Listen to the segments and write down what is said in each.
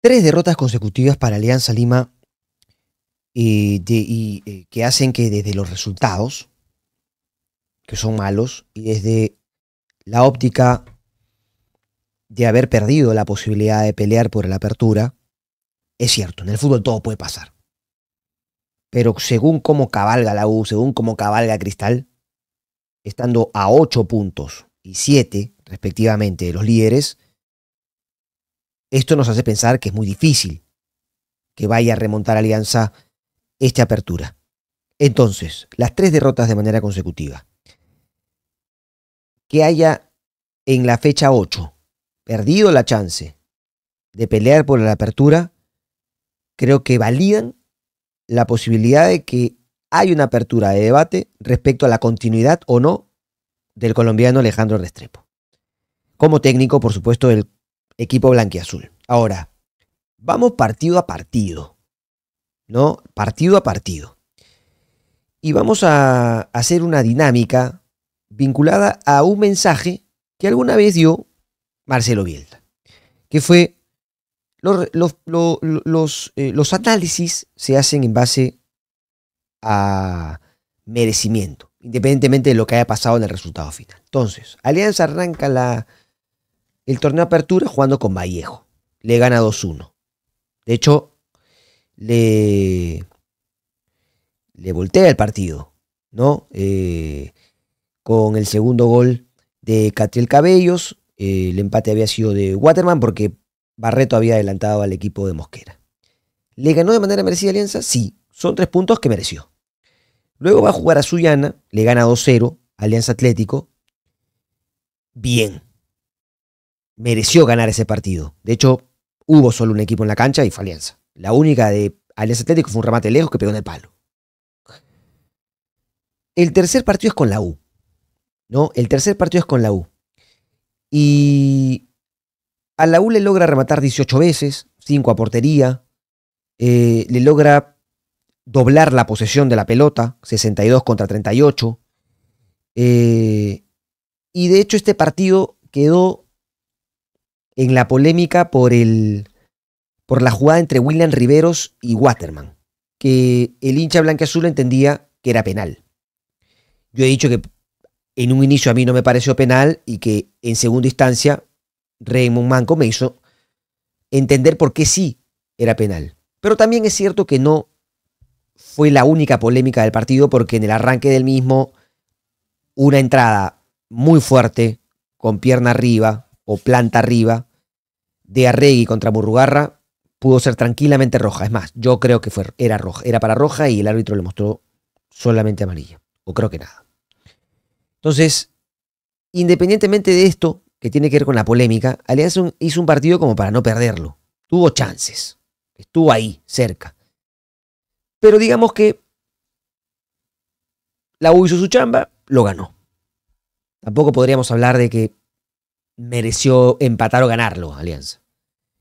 Tres derrotas consecutivas para Alianza Lima eh, y, eh, que hacen que desde los resultados, que son malos, y desde la óptica de haber perdido la posibilidad de pelear por la apertura, es cierto, en el fútbol todo puede pasar. Pero según cómo cabalga la U, según cómo cabalga Cristal, estando a 8 puntos y 7 respectivamente de los líderes, esto nos hace pensar que es muy difícil que vaya a remontar Alianza esta apertura. Entonces, las tres derrotas de manera consecutiva. Que haya en la fecha 8 perdido la chance de pelear por la apertura, creo que validan la posibilidad de que hay una apertura de debate respecto a la continuidad o no del colombiano Alejandro Restrepo. Como técnico, por supuesto, el equipo blanquiazul. Ahora, vamos partido a partido, ¿no? Partido a partido. Y vamos a hacer una dinámica vinculada a un mensaje que alguna vez dio Marcelo Bielsa, que fue los, los, eh, los, análisis se hacen en base a merecimiento, independientemente de lo que haya pasado en el resultado final. Entonces, Alianza arranca la, el torneo apertura jugando con Vallejo. Le gana 2-1. De hecho, le, le voltea el partido, ¿no? Eh, con el segundo gol de Catriel Cabellos. Eh, el empate había sido de Waterman porque Barreto había adelantado al equipo de Mosquera. ¿Le ganó de manera merecida Alianza? Sí, son tres puntos que mereció. Luego va a jugar a Suyana, le gana 2-0, Alianza Atlético. Bien, mereció ganar ese partido. De hecho, hubo solo un equipo en la cancha y fue Alianza. La única de Alianza Atlético fue un remate lejos que pegó en el palo. El tercer partido es con la U. ¿no? El tercer partido es con la U. Y a la U le logra rematar 18 veces, 5 a portería. Eh, le logra doblar la posesión de la pelota, 62 contra 38. Eh, y de hecho este partido quedó en la polémica por, el, por la jugada entre William Riveros y Waterman, que el hincha blanqueazul entendía que era penal. Yo he dicho que en un inicio a mí no me pareció penal y que en segunda instancia Raymond Manco me hizo entender por qué sí era penal. Pero también es cierto que no fue la única polémica del partido porque en el arranque del mismo una entrada muy fuerte con pierna arriba o planta arriba de Arregui contra Burrugarra pudo ser tranquilamente roja. Es más, yo creo que fue, era roja, era para roja y el árbitro le mostró solamente amarilla. O creo que nada. Entonces, independientemente de esto, que tiene que ver con la polémica, Alianza hizo un partido como para no perderlo. Tuvo chances. Estuvo ahí, cerca. Pero digamos que la U hizo su chamba, lo ganó. Tampoco podríamos hablar de que mereció empatar o ganarlo, Alianza.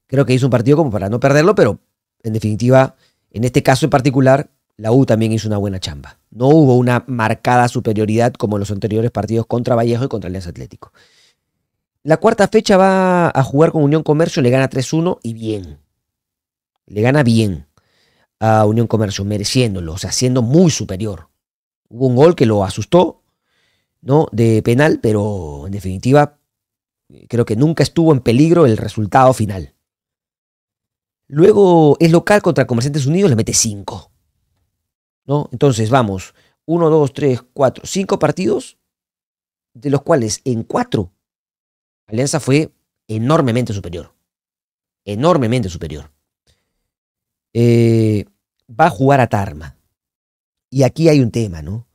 Creo que hizo un partido como para no perderlo, pero en definitiva, en este caso en particular, la U también hizo una buena chamba. No hubo una marcada superioridad como en los anteriores partidos contra Vallejo y contra Alianza Atlético. La cuarta fecha va a jugar con Unión Comercio, le gana 3-1 y bien. Le gana bien a Unión Comercio, mereciéndolo, o sea, siendo muy superior. Hubo un gol que lo asustó, ¿no? De penal, pero en definitiva creo que nunca estuvo en peligro el resultado final. Luego es local contra Comerciantes Unidos, le mete 5. ¿No? Entonces, vamos, 1, 2, 3, 4, 5 partidos, de los cuales en 4 Alianza fue enormemente superior. Enormemente superior. Eh, va a jugar a Tarma. Y aquí hay un tema, ¿no?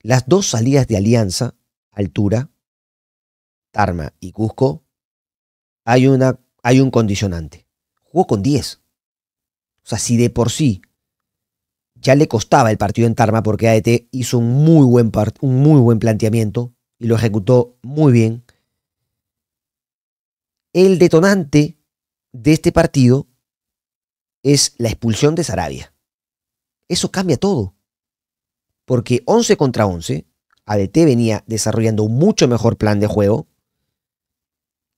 Las dos salidas de Alianza, altura, Tarma y Cusco, hay, una, hay un condicionante. Jugó con 10. O sea, si de por sí ya le costaba el partido en Tarma porque ADT e hizo un muy buen, un muy buen planteamiento y lo ejecutó muy bien, el detonante de este partido es la expulsión de Sarabia. Eso cambia todo. Porque 11 contra 11, ADT e venía desarrollando un mucho mejor plan de juego,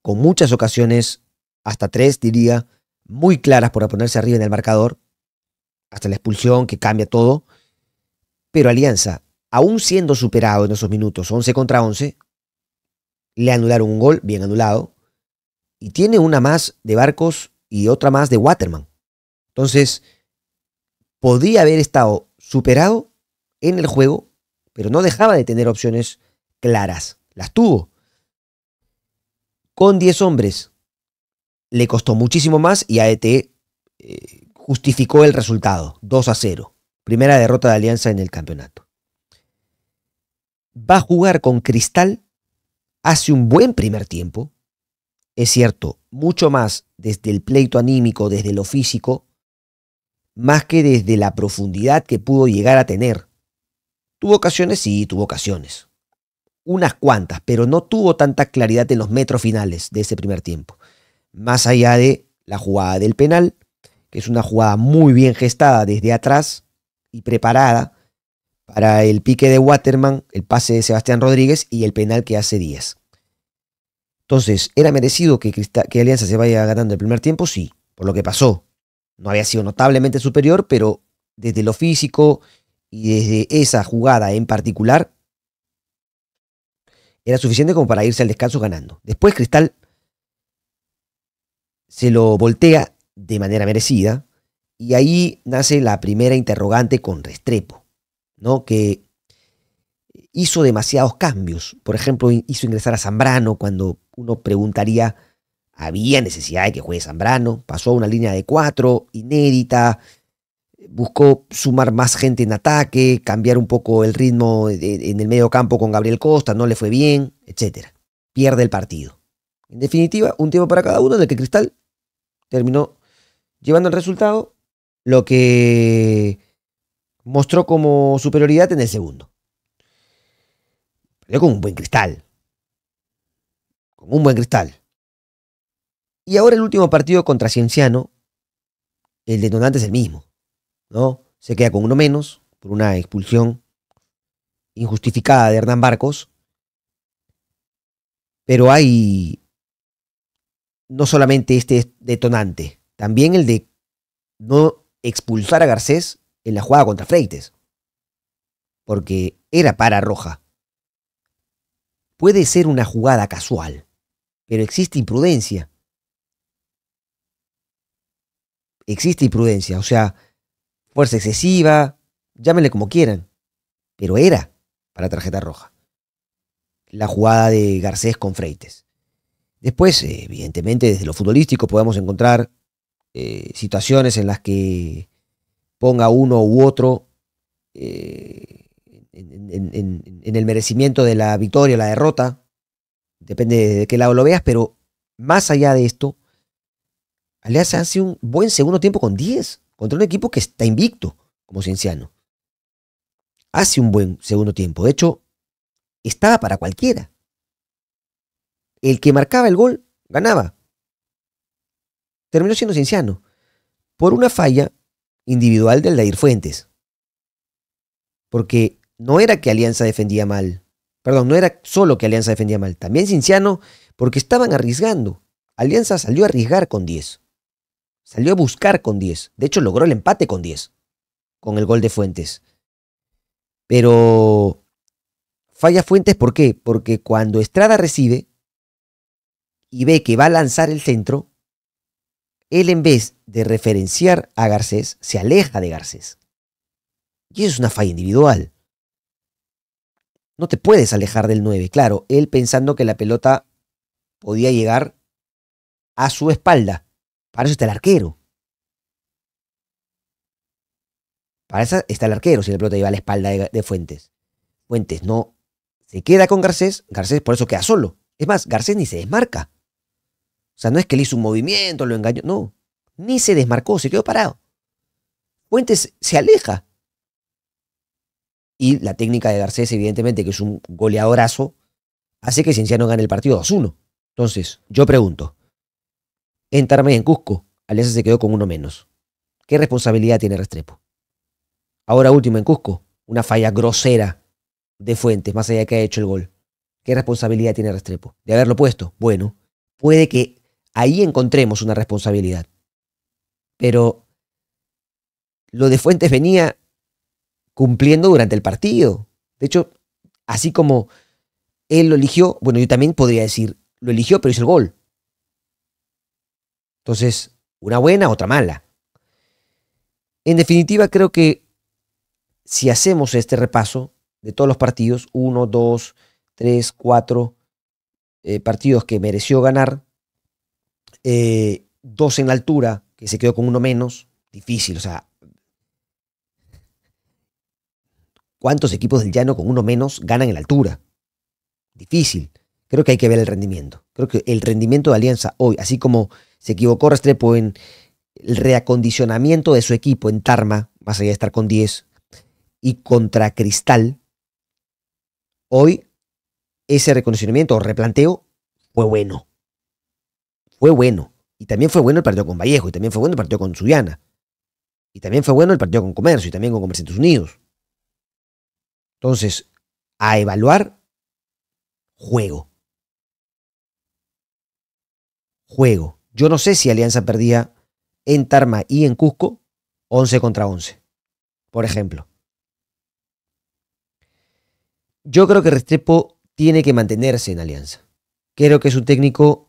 con muchas ocasiones, hasta tres diría, muy claras por ponerse arriba en el marcador, hasta la expulsión que cambia todo. Pero Alianza, aún siendo superado en esos minutos 11 contra 11, le anularon un gol, bien anulado, y tiene una más de Barcos y otra más de Waterman. Entonces, podía haber estado superado en el juego, pero no dejaba de tener opciones claras. Las tuvo con 10 hombres. Le costó muchísimo más y AET eh, justificó el resultado, 2 a 0. Primera derrota de Alianza en el campeonato. Va a jugar con Cristal, hace un buen primer tiempo. Es cierto, mucho más desde el pleito anímico, desde lo físico, más que desde la profundidad que pudo llegar a tener. Tuvo ocasiones, sí, tuvo ocasiones unas cuantas, pero no tuvo tanta claridad en los metros finales de ese primer tiempo. Más allá de la jugada del penal, que es una jugada muy bien gestada desde atrás y preparada para el pique de Waterman, el pase de Sebastián Rodríguez y el penal que hace Díaz. Entonces, ¿era merecido que, que Alianza se vaya ganando el primer tiempo? Sí, por lo que pasó. No había sido notablemente superior, pero desde lo físico y desde esa jugada en particular, era suficiente como para irse al descanso ganando. Después Cristal se lo voltea de manera merecida y ahí nace la primera interrogante con Restrepo, ¿no? Que hizo demasiados cambios. Por ejemplo, hizo ingresar a Zambrano cuando uno preguntaría, ¿había necesidad de que juegue Zambrano? Pasó a una línea de cuatro, inédita, buscó sumar más gente en ataque, cambiar un poco el ritmo en el medio campo con Gabriel Costa, no le fue bien, etc. Pierde el partido. En definitiva, un tiempo para cada uno de que Cristal terminó llevando el resultado, lo que mostró como superioridad en el segundo. Perdió con un buen cristal. Con un buen cristal. Y ahora el último partido contra Cienciano, el detonante es el mismo. ¿no? Se queda con uno menos por una expulsión injustificada de Hernán Barcos. Pero hay no solamente este detonante, también el de no expulsar a Garcés en la jugada contra Freites, porque era para Roja. Puede ser una jugada casual, pero existe imprudencia. Existe imprudencia, o sea, fuerza excesiva, llámenle como quieran, pero era para tarjeta roja. La jugada de Garcés con Freites. Después, evidentemente, desde lo futbolístico podemos encontrar eh, situaciones en las que ponga uno u otro eh, en, el merecimiento de la victoria o la derrota. Depende de qué lado lo veas, pero más allá de esto, Alianza hace un buen segundo tiempo con 10 contra un equipo que está invicto como Cienciano. Hace un buen segundo tiempo. De hecho, estaba para cualquiera. El que marcaba el gol ganaba. Terminó siendo Cienciano por una falla individual del Aldair Fuentes. Porque no era que Alianza defendía mal. Perdón, no era solo que Alianza defendía mal. También Cinciano, porque estaban arriesgando. Alianza salió a arriesgar con 10. Salió a buscar con 10. De hecho, logró el empate con 10, con el gol de Fuentes. Pero falla Fuentes, ¿por qué? Porque cuando Estrada recibe y ve que va a lanzar el centro, él en vez de referenciar a Garcés, se aleja de Garcés. Y eso es una falla individual. No te puedes alejar del 9, claro, él pensando que la pelota podía llegar a su espalda. Para eso está el arquero. Para eso está el arquero si el pelota lleva a la espalda de, de Fuentes. Fuentes no se queda con Garcés. Garcés por eso queda solo. Es más, Garcés ni se desmarca. O sea, no es que le hizo un movimiento, lo engañó. No. Ni se desmarcó, se quedó parado. Fuentes se aleja. Y la técnica de Garcés, evidentemente, que es un goleadorazo, hace que Cienciano gane el partido 2-1. Entonces, yo pregunto, en en Cusco, Alianza se quedó con uno menos. ¿Qué responsabilidad tiene Restrepo? Ahora último en Cusco, una falla grosera de Fuentes, más allá de que haya hecho el gol. ¿Qué responsabilidad tiene Restrepo? De haberlo puesto. Bueno, puede que ahí encontremos una responsabilidad. Pero lo de Fuentes venía cumpliendo durante el partido. De hecho, así como él lo eligió, bueno, yo también podría decir, lo eligió, pero hizo el gol. Entonces, una buena, otra mala. En definitiva, creo que si hacemos este repaso de todos los partidos, uno, dos, tres, cuatro eh, partidos que mereció ganar, eh, dos en la altura, que se quedó con uno menos, difícil, o sea, ¿cuántos equipos del llano con uno menos ganan en la altura? Difícil. Creo que hay que ver el rendimiento. Creo que el rendimiento de Alianza hoy, así como se equivocó Restrepo en el reacondicionamiento de su equipo en Tarma, más allá de estar con 10, y contra Cristal. Hoy ese reconocimiento, o replanteo fue bueno. Fue bueno. Y también fue bueno el partido con Vallejo, y también fue bueno el partido con Suyana. Y también fue bueno el partido con Comercio, y también con Comerciantes Unidos. Entonces, a evaluar, juego. Juego. Yo no sé si Alianza perdía en Tarma y en Cusco 11 contra 11, por ejemplo. Yo creo que Restrepo tiene que mantenerse en Alianza. Creo que es un técnico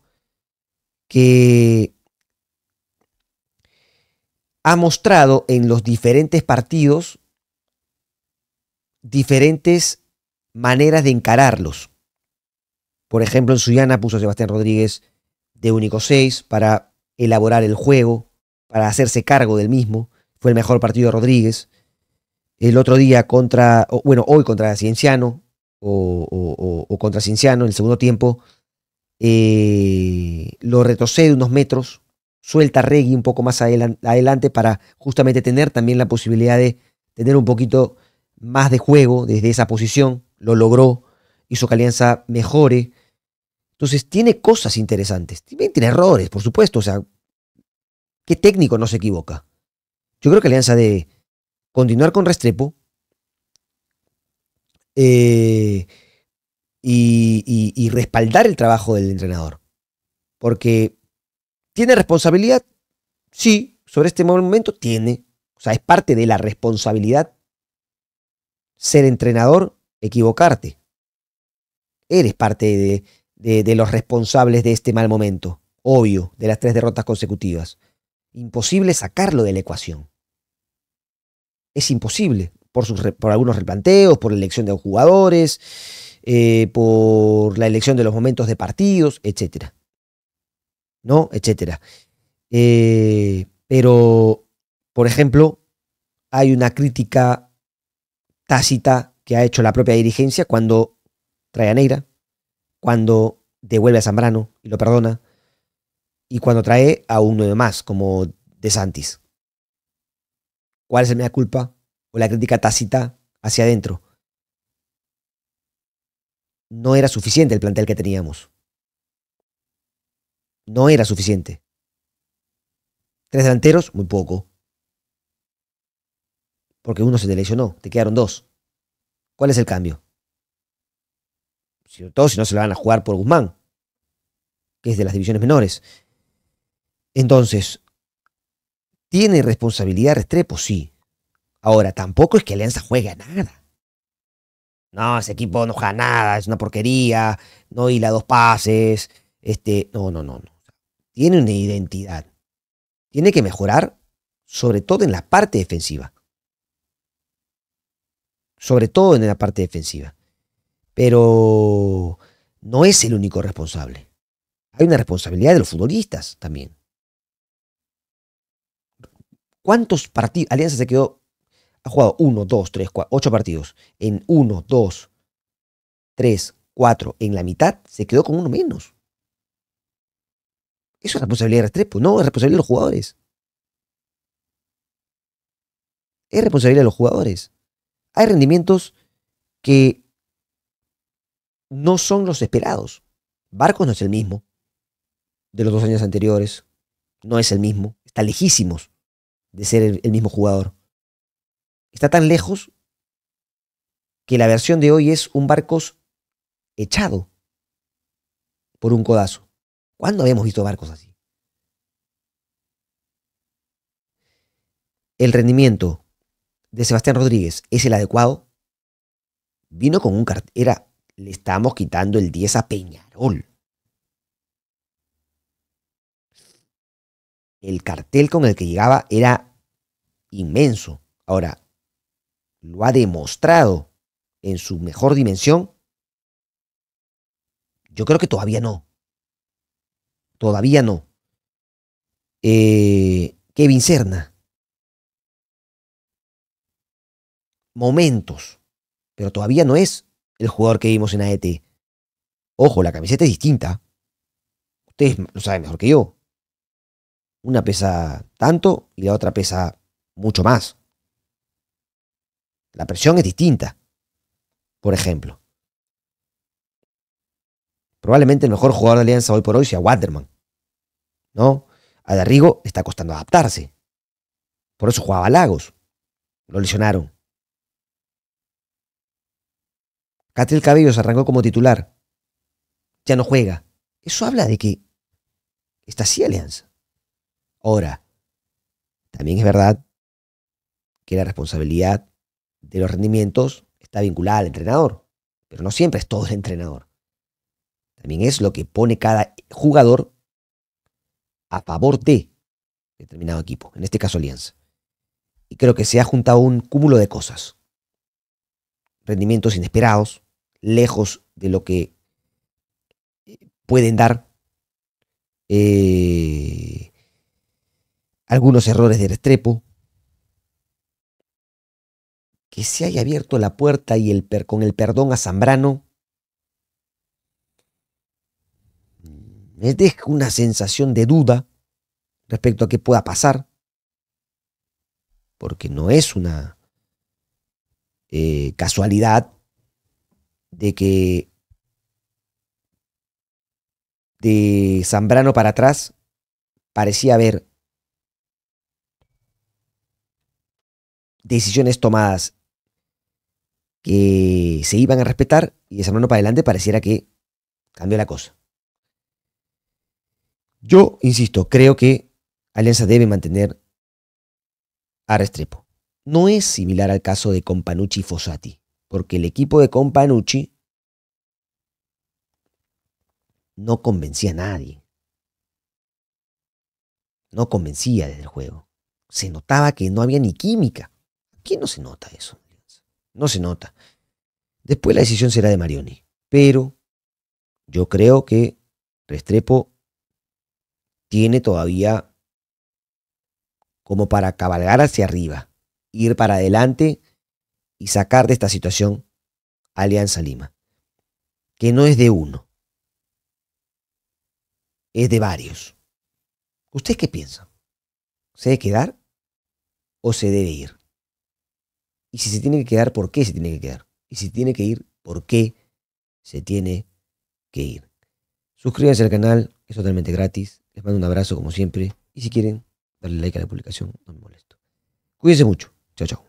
que ha mostrado en los diferentes partidos diferentes maneras de encararlos. Por ejemplo, en Suyana puso a Sebastián Rodríguez de Único 6 para elaborar el juego, para hacerse cargo del mismo. Fue el mejor partido de Rodríguez. El otro día contra, bueno, hoy contra Cienciano o, o contra Cienciano en el segundo tiempo, eh, lo retrocede unos metros, suelta Regui un poco más adelante para justamente tener también la posibilidad de tener un poquito más de juego desde esa posición. Lo logró, hizo que Alianza mejore entonces, tiene cosas interesantes. También tiene errores, por supuesto. O sea, ¿qué técnico no se equivoca? Yo creo que Alianza de continuar con Restrepo eh, y, y respaldar el trabajo del entrenador. Porque tiene responsabilidad, sí, sobre este momento tiene. O sea, es parte de la responsabilidad ser entrenador, equivocarte. Eres parte de, de, los responsables de este mal momento, obvio, de las tres derrotas consecutivas. Imposible sacarlo de la ecuación. Es imposible, por, algunos replanteos, por la elección de los jugadores, eh, por la elección de los momentos de partidos, etc. ¿No? Etcétera. Eh, pero, por ejemplo, hay una crítica tácita que ha hecho la propia dirigencia cuando trae a cuando devuelve a Zambrano y lo perdona, y cuando trae a uno de más, como De Santis. ¿Cuál es la culpa o la crítica tácita hacia adentro? No era suficiente el plantel que teníamos. No era suficiente. Tres delanteros, muy poco. Porque uno se lesionó, te quedaron dos. ¿Cuál es el cambio? sobre todo si no se la van a jugar por Guzmán, que es de las divisiones menores. Entonces, ¿tiene responsabilidad Restrepo? Sí. Ahora, tampoco es que Alianza juegue nada. No, ese equipo no juega nada, es una porquería, no hila dos pases. Este, no, no, no, no. Tiene una identidad. Tiene que mejorar, sobre todo en la parte defensiva. Sobre todo en la parte defensiva. Pero no es el único responsable. Hay una responsabilidad de los futbolistas también. ¿Cuántos partidos? Alianza se quedó, ha jugado uno dos tres 4, 8 partidos. En uno dos tres cuatro en la mitad, se quedó con uno menos. Eso es responsabilidad de tres? Pues no es responsabilidad de los jugadores. Es responsabilidad de los jugadores. Hay rendimientos que no son los esperados. Barcos no es el mismo de los dos años anteriores. No es el mismo. Está lejísimos de ser el, mismo jugador. Está tan lejos que la versión de hoy es un Barcos echado por un codazo. ¿Cuándo habíamos visto barcos así? El rendimiento de Sebastián Rodríguez es el adecuado. Vino con un era le estamos quitando el 10 a Peñarol. El cartel con el que llegaba era inmenso. Ahora, lo ha demostrado en su mejor dimensión. Yo creo que todavía no. Todavía no. Eh, Kevin Serna. Momentos. Pero todavía no es el jugador que vimos en AET. Ojo, la camiseta es distinta. Ustedes lo saben mejor que yo. Una pesa tanto y la otra pesa mucho más. La presión es distinta. Por ejemplo. Probablemente el mejor jugador de Alianza hoy por hoy sea Waterman. ¿No? A Darrigo está costando adaptarse. Por eso jugaba Lagos. Lo lesionaron. Catriel Cabello se arrancó como titular. Ya no juega. Eso habla de que está así Alianza. Ahora, también es verdad que la responsabilidad de los rendimientos está vinculada al entrenador, pero no siempre es todo el entrenador. También es lo que pone cada jugador a favor de determinado equipo, en este caso Alianza. Y creo que se ha juntado un cúmulo de cosas rendimientos inesperados, lejos de lo que eh, pueden dar eh, algunos errores de Restrepo, que se haya abierto la puerta y con el perdón a Zambrano, me deja una sensación de duda respecto a qué pueda pasar, porque no es una eh, casualidad de que de Zambrano para atrás parecía haber decisiones tomadas que se iban a respetar y de Zambrano para adelante pareciera que cambió la cosa. Yo, insisto, creo que Alianza debe mantener a Restrepo no es similar al caso de Companucci y Fossati, porque el equipo de Companucci no convencía a nadie. No convencía desde el juego. Se notaba que no había ni química. ¿Quién no se nota eso. No se nota. Después la decisión será de Marioni. Pero yo creo que Restrepo tiene todavía como para cabalgar hacia arriba ir para adelante y sacar de esta situación Alianza Lima, que no es de uno, es de varios. ¿Ustedes qué piensan? ¿Se debe quedar o se debe ir? Y si se tiene que quedar, ¿por qué se tiene que quedar? Y si tiene que ir, ¿por qué se tiene que ir? Suscríbanse al canal, es totalmente gratis. Les mando un abrazo como siempre. Y si quieren, darle like a la publicación, no me molesto. Cuídense mucho. Ciao ciao.